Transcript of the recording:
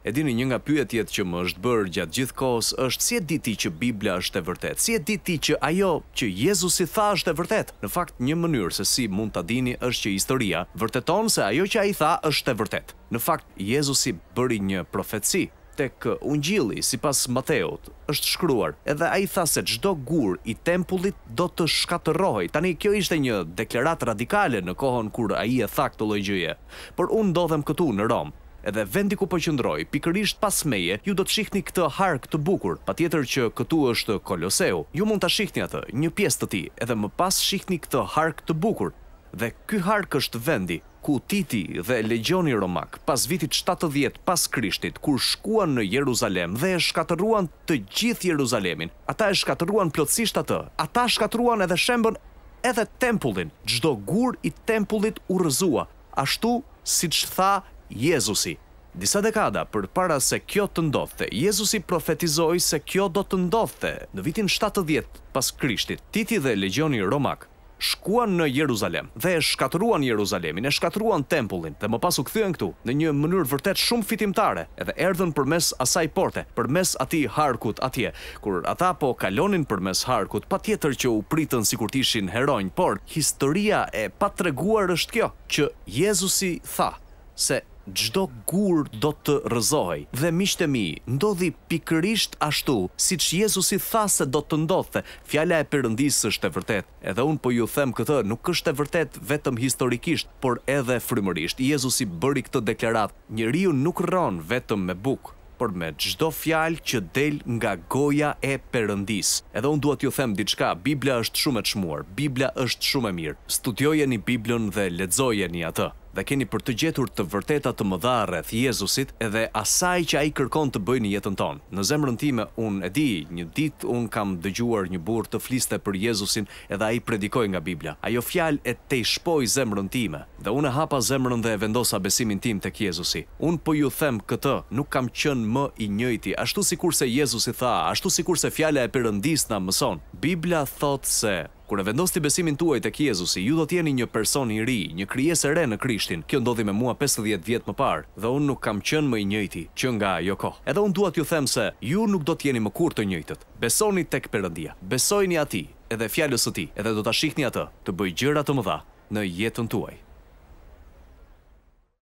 E dini një nga pyetjet që më është bërë gjatë gjithë kohës është si e di ti që Bibla është e vërtet? Si e di ti që ajo që Jezusi tha është e vërtet? Në fakt një mënyrë se si mund ta dini është që historia vërteton se ajo që ai tha është e vërtet. Në fakt Jezusi bëri një profeci tek ungjilli sipas Mateut është shkruar edhe ai tha se çdo gur i tempullit do të shkatërrohej. Tani kjo ishte një deklaratë radikale në kohën kur ai e tha këtë lloj gjëje. Por unë ndodhem këtu në Rom edhe vendi ku po qëndroj, pikërisht pas meje, ju do të shikni këtë hark të bukur, pa tjetër që këtu është koloseu, ju mund të shikni atë, një pjesë të ti, edhe më pas shikni këtë hark të bukur, dhe ky hark është vendi, ku titi dhe legjoni romak pas vitit 70 pas krishtit, kur shkuan në Jeruzalem dhe e shkateruan të gjithë Jeruzalemin, ata e shkateruan plotësisht atë, ata shkateruan edhe shembën edhe tempullin, gjdo gur i tempullit u rëzua, ashtu si që tha Jezusi. Disa dekada për para se kjo të ndodhte, Jezusi profetizoi se kjo do të ndodhte në vitin 70 pas Krishtit. Titi dhe legjioni romak shkuan në Jeruzalem dhe e shkatruan Jeruzalemin, e shkatruan tempullin dhe më pas u kthyen këtu në një mënyrë vërtet shumë fitimtare, edhe erdhën përmes asaj porte, përmes atij harkut atje, kur ata po kalonin përmes harkut, patjetër që u pritën sikur të ishin heronj, por historia e patreguar është kjo, që Jezusi tha se gjdo gur do të rëzoj. Dhe mishte mi, ndodhi pikërisht ashtu, si që Jezusi tha se do të ndodhe, fjalla e përëndisë është e vërtet. Edhe unë po ju them këtë, nuk është e vërtet vetëm historikisht, por edhe frimërisht. Jezusi bëri këtë deklarat, një riu nuk rron vetëm me bukë, por me gjdo fjalë që del nga goja e përëndis. Edhe unë duhet ju them diçka, Biblia është shumë e qmuar, Biblia është shumë e mirë, Studiojeni Biblion dhe ledzoje atë. Dhe keni për të gjetur të vërteta të mëdha rreth Jezusit edhe asaj që ai kërkon të bëjë në jetën tonë. Në zemrën time unë e di, një ditë un kam dëgjuar një burr të fliste për Jezusin edhe ai predikoi nga Bibla. Ajo fjalë e te shqoi zemrën time dhe un e hapa zemrën dhe e vendosa besimin tim tek Jezusi. Un po ju them këtë, nuk kam qenë më i njëjti, ashtu sikurse Jezusi tha, ashtu sikurse fjala e Perëndis mëson. Bibla thot se Kur e vendos ti besimin tuaj tek Jezusi, ju do të jeni një person i ri, një krijesë e re në Krishtin. Kjo ndodhi me mua 50 vjet më parë dhe unë nuk kam qenë më i njëjti që nga ajo kohë. Edhe unë dua t'ju them se ju nuk do të jeni më kurrë të njëjtët. Besoni tek Perëndia. Besojini atij, edhe fjalës së tij, edhe do ta shihni atë të bëjë gjëra të mëdha në jetën tuaj.